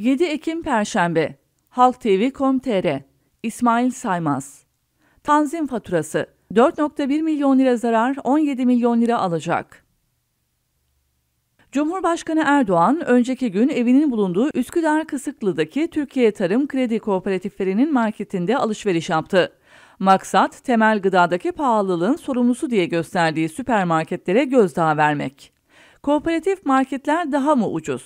7 Ekim Perşembe Halk TV.com.tr İsmail Saymaz Tanzim faturası 4.1 milyon lira zarar 17 milyon lira alacak. Cumhurbaşkanı Erdoğan önceki gün evinin bulunduğu Üsküdar Kısıklı'daki Türkiye Tarım Kredi Kooperatiflerinin marketinde alışveriş yaptı. Maksat temel gıdadaki pahalılığın sorumlusu diye gösterdiği süpermarketlere gözdağı vermek. Kooperatif marketler daha mı ucuz?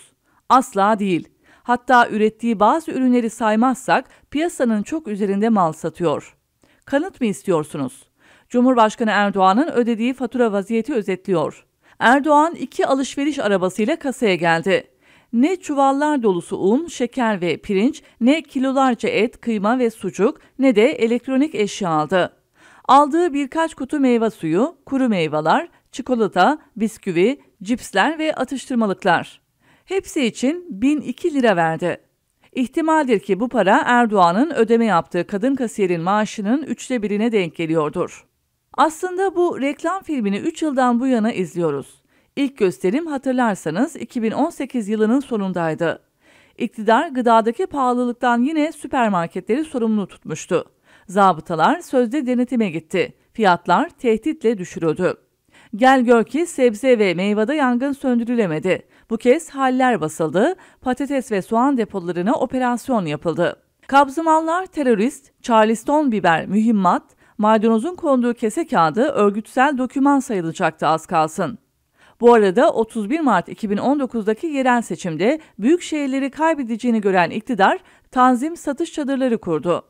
Asla değil. Hatta ürettiği bazı ürünleri saymazsak piyasanın çok üzerinde mal satıyor. Kanıt mı istiyorsunuz? Cumhurbaşkanı Erdoğan'ın ödediği fatura vaziyeti özetliyor. Erdoğan iki alışveriş arabasıyla kasaya geldi. Ne çuvallar dolusu un, şeker ve pirinç, ne kilolarca et, kıyma ve sucuk, ne de elektronik eşya aldı. Aldığı birkaç kutu meyve suyu, kuru meyveler, çikolata, bisküvi, cipsler ve atıştırmalıklar. Hepsi için 1002 lira verdi. İhtimaldir ki bu para Erdoğan'ın ödeme yaptığı kadın kasiyerin maaşının üçte birine denk geliyordur. Aslında bu reklam filmini 3 yıldan bu yana izliyoruz. İlk gösterim hatırlarsanız 2018 yılının sonundaydı. İktidar gıdadaki pahalılıktan yine süpermarketleri sorumlu tutmuştu. Zabıtalar sözde denetime gitti. Fiyatlar tehditle düşürüldü. Gel gör ki sebze ve meyvede yangın söndürülemedi. Bu kez haller basıldı, patates ve soğan depolarına operasyon yapıldı. Kabzımallar terörist, Charleston biber mühimmat, maydanozun konduğu kese kağıdı örgütsel doküman sayılacaktı az kalsın. Bu arada 31 Mart 2019'daki yerel seçimde büyük şehirleri kaybedeceğini gören iktidar tanzim satış çadırları kurdu.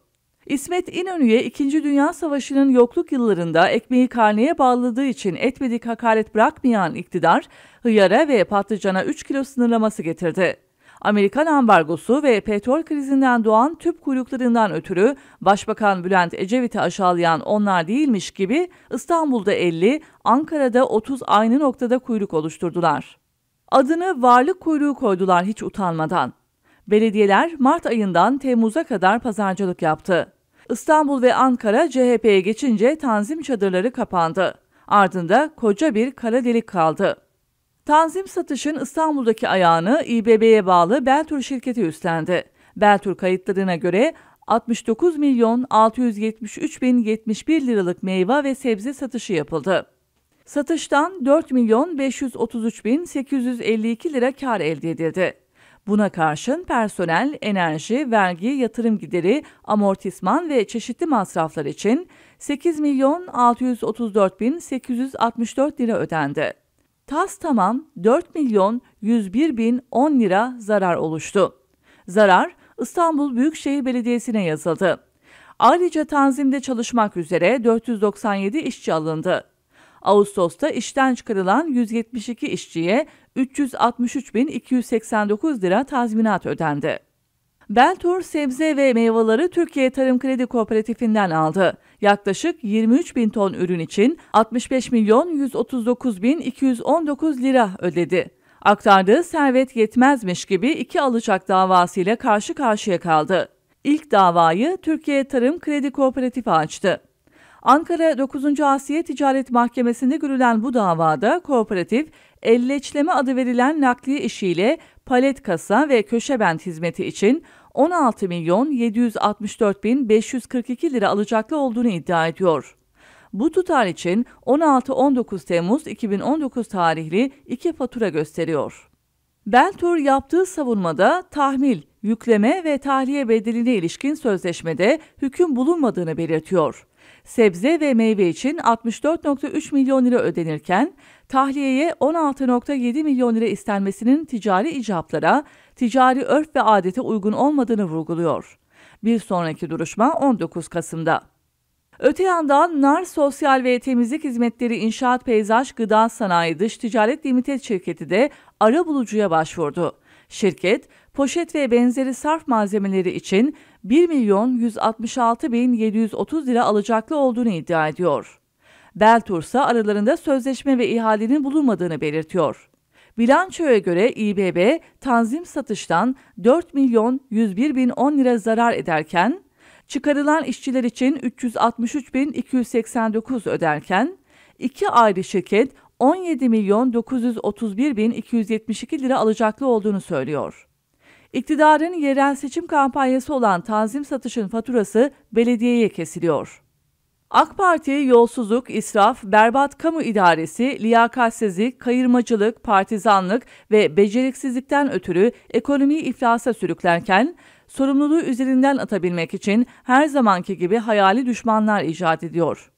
İsmet İnönü'ye 2. Dünya Savaşı'nın yokluk yıllarında ekmeği karneye bağladığı için etmedik hakaret bırakmayan iktidar, hıyara ve patlıcana 3 kilo sınırlaması getirdi. Amerikan ambargosu ve petrol krizinden doğan tüp kuyruklarından ötürü Başbakan Bülent Ecevit'i aşağılayan onlar değilmiş gibi İstanbul'da 50, Ankara'da 30 aynı noktada kuyruk oluşturdular. Adını varlık kuyruğu koydular hiç utanmadan. Belediyeler Mart ayından Temmuz'a kadar pazarcılık yaptı. İstanbul ve Ankara CHP'ye geçince tanzim çadırları kapandı. Ardında koca bir kara delik kaldı. Tanzim Satış'ın İstanbul'daki ayağını İBB'ye bağlı Beltur şirketi üstlendi. Beltur kayıtlarına göre 69 milyon 673 bin 71 liralık meyve ve sebze satışı yapıldı. Satıştan 4 milyon 533 bin 852 lira kar elde edildi. Buna karşın personel, enerji, vergi, yatırım gideri, amortisman ve çeşitli masraflar için 8 milyon 634 bin 864 lira ödendi. Tas tamam 4 milyon 101 bin 10 lira zarar oluştu. Zarar İstanbul Büyükşehir Belediyesi'ne yazıldı. Ayrıca tanzimde çalışmak üzere 497 işçi alındı. Ağustos'ta işten çıkarılan 172 işçiye 363.289 lira tazminat ödendi. Beltur sebze ve meyveleri Türkiye Tarım Kredi Kooperatifinden aldı. Yaklaşık 23 bin ton ürün için 65 milyon 139 bin 219 lira ödedi. Aktardığı servet yetmezmiş gibi iki alacak davasıyla karşı karşıya kaldı. İlk davayı Türkiye Tarım Kredi Kooperatifi açtı. Ankara 9. Asiye Ticaret Mahkemesi'nde görülen bu davada kooperatif, elleçleme adı verilen nakliye işiyle palet kasa ve köşe bent hizmeti için 16 milyon 764 bin 542 lira alacaklı olduğunu iddia ediyor. Bu tutar için 16-19 Temmuz 2019 tarihli iki fatura gösteriyor. Beltur yaptığı savunmada tahmil, yükleme ve tahliye bedeline ilişkin sözleşmede hüküm bulunmadığını belirtiyor sebze ve meyve için 64.3 milyon lira ödenirken tahliyeye 16.7 milyon lira istenmesinin ticari icablara, ticari örf ve adete uygun olmadığını vurguluyor. Bir sonraki duruşma 19 Kasım'da. Öte yandan NAR Sosyal ve Temizlik Hizmetleri İnşaat Peyzaj Gıda Sanayi Dış Ticaret Limited şirketi de ara bulucuya başvurdu. Şirket, poşet ve benzeri sarf malzemeleri için 1 milyon 166 bin 730 lira alacaklı olduğunu iddia ediyor. Beltur ise aralarında sözleşme ve ihalenin bulunmadığını belirtiyor. Bilançoya göre İBB tanzim satıştan 4 milyon 101 bin 10 lira zarar ederken, çıkarılan işçiler için 363 bin 289 öderken, iki ayrı şirket 17 milyon 931 bin 272 lira alacaklı olduğunu söylüyor. İktidarın yerel seçim kampanyası olan tanzim satışın faturası belediyeye kesiliyor. AK Parti yolsuzluk, israf, berbat kamu idaresi, liyakatsizlik, kayırmacılık, partizanlık ve beceriksizlikten ötürü ekonomiyi iflasa sürüklerken sorumluluğu üzerinden atabilmek için her zamanki gibi hayali düşmanlar icat ediyor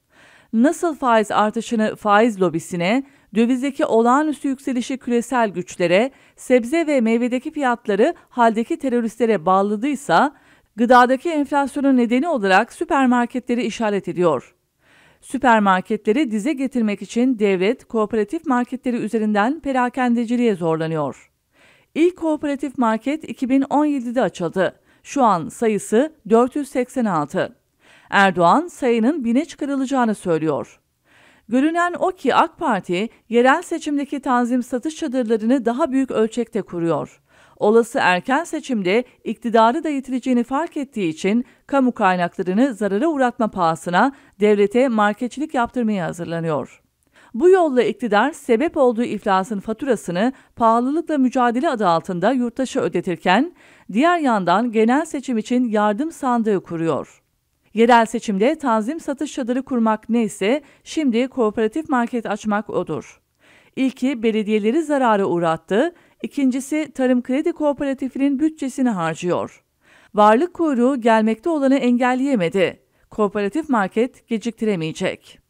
nasıl faiz artışını faiz lobisine, dövizdeki olağanüstü yükselişi küresel güçlere, sebze ve meyvedeki fiyatları haldeki teröristlere bağladıysa, gıdadaki enflasyonun nedeni olarak süpermarketleri işaret ediyor. Süpermarketleri dize getirmek için devlet kooperatif marketleri üzerinden perakendeciliğe zorlanıyor. İlk kooperatif market 2017'de açıldı. Şu an sayısı 486. Erdoğan sayının bine çıkarılacağını söylüyor. Görünen o ki AK Parti yerel seçimdeki tanzim satış çadırlarını daha büyük ölçekte kuruyor. Olası erken seçimde iktidarı da yitireceğini fark ettiği için kamu kaynaklarını zarara uğratma pahasına devlete marketçilik yaptırmaya hazırlanıyor. Bu yolla iktidar sebep olduğu iflasın faturasını pahalılıkla mücadele adı altında yurttaşa ödetirken diğer yandan genel seçim için yardım sandığı kuruyor. Yerel seçimde tanzim satış çadırı kurmak neyse şimdi kooperatif market açmak odur. İlki belediyeleri zarara uğrattı, ikincisi Tarım Kredi Kooperatifinin bütçesini harcıyor. Varlık kuyruğu gelmekte olanı engelleyemedi. Kooperatif market geciktiremeyecek.